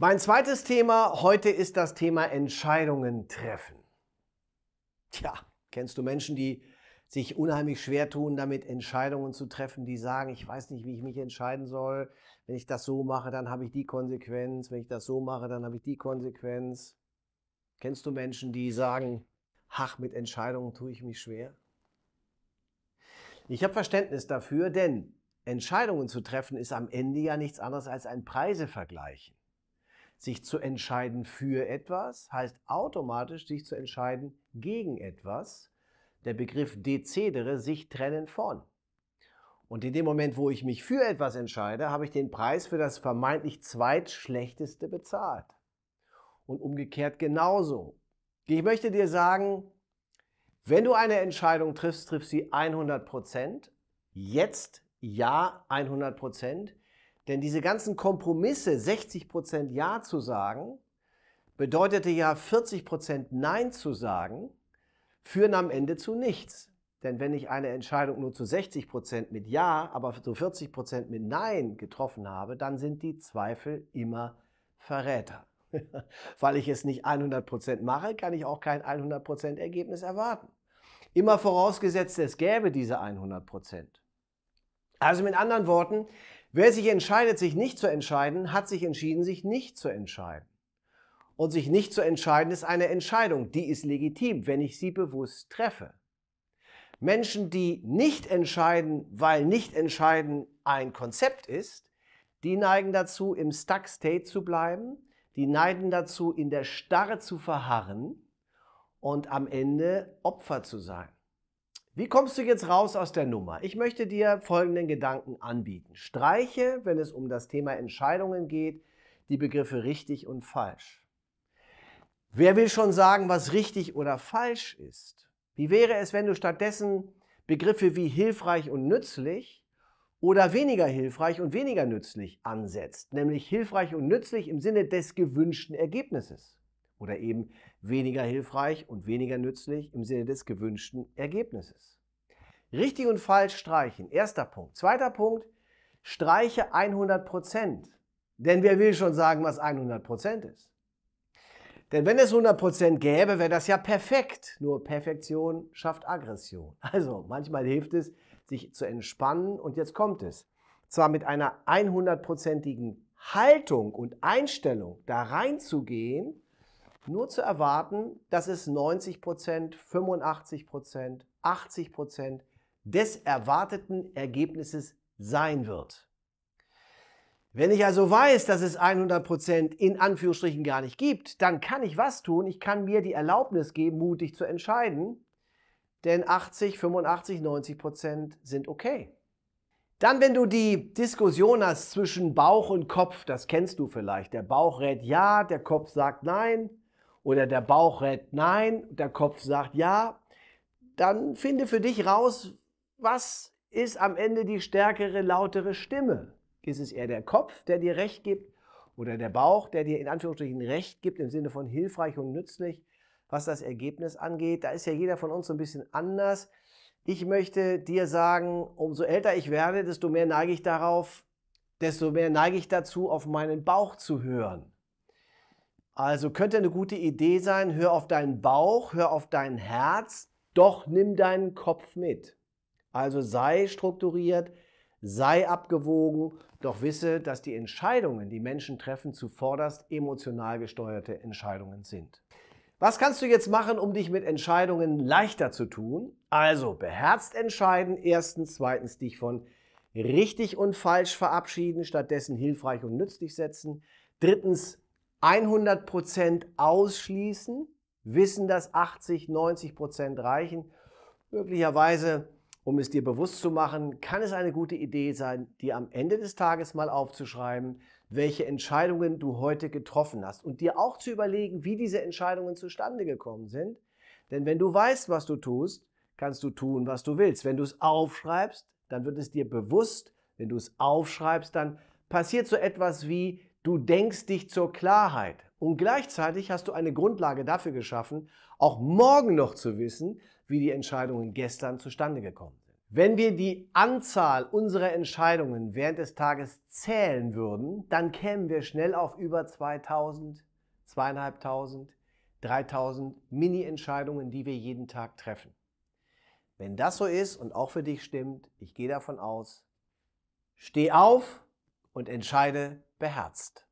Mein zweites Thema heute ist das Thema Entscheidungen treffen. Tja, kennst du Menschen, die sich unheimlich schwer tun, damit Entscheidungen zu treffen, die sagen, ich weiß nicht, wie ich mich entscheiden soll. Wenn ich das so mache, dann habe ich die Konsequenz. Wenn ich das so mache, dann habe ich die Konsequenz. Kennst du Menschen, die sagen, ach, mit Entscheidungen tue ich mich schwer? Ich habe Verständnis dafür, denn Entscheidungen zu treffen ist am Ende ja nichts anderes als ein Preisevergleichen. Sich zu entscheiden für etwas heißt automatisch, sich zu entscheiden gegen etwas. Der Begriff decedere, sich trennen von. Und in dem Moment, wo ich mich für etwas entscheide, habe ich den Preis für das vermeintlich zweitschlechteste bezahlt. Und umgekehrt genauso. Ich möchte dir sagen, wenn du eine Entscheidung triffst, triffst sie 100 Prozent. Jetzt ja 100 Prozent. Denn diese ganzen Kompromisse, 60 Ja zu sagen, bedeutete ja 40 Nein zu sagen, führen am Ende zu nichts. Denn wenn ich eine Entscheidung nur zu 60 mit Ja, aber zu 40 mit Nein getroffen habe, dann sind die Zweifel immer Verräter. Weil ich es nicht 100 mache, kann ich auch kein 100 Ergebnis erwarten. Immer vorausgesetzt, es gäbe diese 100 Also mit anderen Worten, Wer sich entscheidet, sich nicht zu entscheiden, hat sich entschieden, sich nicht zu entscheiden. Und sich nicht zu entscheiden ist eine Entscheidung, die ist legitim, wenn ich sie bewusst treffe. Menschen, die nicht entscheiden, weil nicht entscheiden ein Konzept ist, die neigen dazu, im Stuck State zu bleiben, die neigen dazu, in der Starre zu verharren und am Ende Opfer zu sein. Wie kommst du jetzt raus aus der Nummer? Ich möchte dir folgenden Gedanken anbieten. Streiche, wenn es um das Thema Entscheidungen geht, die Begriffe richtig und falsch. Wer will schon sagen, was richtig oder falsch ist? Wie wäre es, wenn du stattdessen Begriffe wie hilfreich und nützlich oder weniger hilfreich und weniger nützlich ansetzt, nämlich hilfreich und nützlich im Sinne des gewünschten Ergebnisses oder eben weniger hilfreich und weniger nützlich im Sinne des gewünschten Ergebnisses. Richtig und falsch streichen. Erster Punkt. Zweiter Punkt. Streiche 100 Prozent. Denn wer will schon sagen, was 100 Prozent ist? Denn wenn es 100 Prozent gäbe, wäre das ja perfekt. Nur Perfektion schafft Aggression. Also manchmal hilft es, sich zu entspannen. Und jetzt kommt es. Zwar mit einer 100-prozentigen Haltung und Einstellung da reinzugehen, nur zu erwarten, dass es 90 Prozent, 85 Prozent, 80 Prozent des erwarteten Ergebnisses sein wird. Wenn ich also weiß, dass es 100% Prozent in Anführungsstrichen gar nicht gibt, dann kann ich was tun? Ich kann mir die Erlaubnis geben, mutig zu entscheiden, denn 80, 85, 90% Prozent sind okay. Dann, wenn du die Diskussion hast zwischen Bauch und Kopf, das kennst du vielleicht, der Bauch rät ja, der Kopf sagt nein, oder der Bauch rät nein, der Kopf sagt ja, dann finde für dich raus, was ist am Ende die stärkere, lautere Stimme? Ist es eher der Kopf, der dir recht gibt oder der Bauch, der dir in Anführungsstrichen recht gibt im Sinne von hilfreich und nützlich, was das Ergebnis angeht? Da ist ja jeder von uns so ein bisschen anders. Ich möchte dir sagen, umso älter ich werde, desto mehr neige ich darauf, desto mehr neige ich dazu, auf meinen Bauch zu hören. Also könnte eine gute Idee sein, hör auf deinen Bauch, hör auf dein Herz, doch nimm deinen Kopf mit. Also sei strukturiert, sei abgewogen, doch wisse, dass die Entscheidungen, die Menschen treffen, zuvorderst emotional gesteuerte Entscheidungen sind. Was kannst du jetzt machen, um dich mit Entscheidungen leichter zu tun? Also beherzt entscheiden, erstens, zweitens dich von richtig und falsch verabschieden, stattdessen hilfreich und nützlich setzen, drittens 100% ausschließen, wissen, dass 80, 90% reichen. Möglicherweise, um es dir bewusst zu machen, kann es eine gute Idee sein, dir am Ende des Tages mal aufzuschreiben, welche Entscheidungen du heute getroffen hast und dir auch zu überlegen, wie diese Entscheidungen zustande gekommen sind. Denn wenn du weißt, was du tust, kannst du tun, was du willst. Wenn du es aufschreibst, dann wird es dir bewusst. Wenn du es aufschreibst, dann passiert so etwas wie, Du denkst dich zur Klarheit und gleichzeitig hast du eine Grundlage dafür geschaffen, auch morgen noch zu wissen, wie die Entscheidungen gestern zustande gekommen sind. Wenn wir die Anzahl unserer Entscheidungen während des Tages zählen würden, dann kämen wir schnell auf über 2000, 2500, 3000 Mini-Entscheidungen, die wir jeden Tag treffen. Wenn das so ist und auch für dich stimmt, ich gehe davon aus, steh auf, und entscheide beherzt.